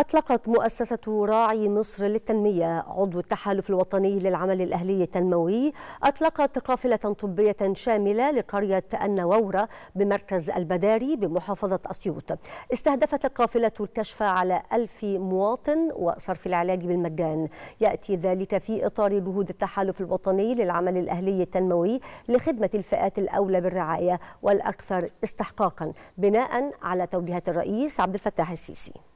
أطلقت مؤسسة راعي مصر للتنمية عضو التحالف الوطني للعمل الأهلي التنموي أطلقت قافلة طبية شاملة لقرية النوورة بمركز البداري بمحافظة أسيوط استهدفت القافلة الكشف على ألف مواطن وصرف العلاج بالمجان يأتي ذلك في إطار جهود التحالف الوطني للعمل الأهلي التنموي لخدمة الفئات الأولى بالرعاية والأكثر استحقاقا بناء على توجيهات الرئيس عبد الفتاح السيسي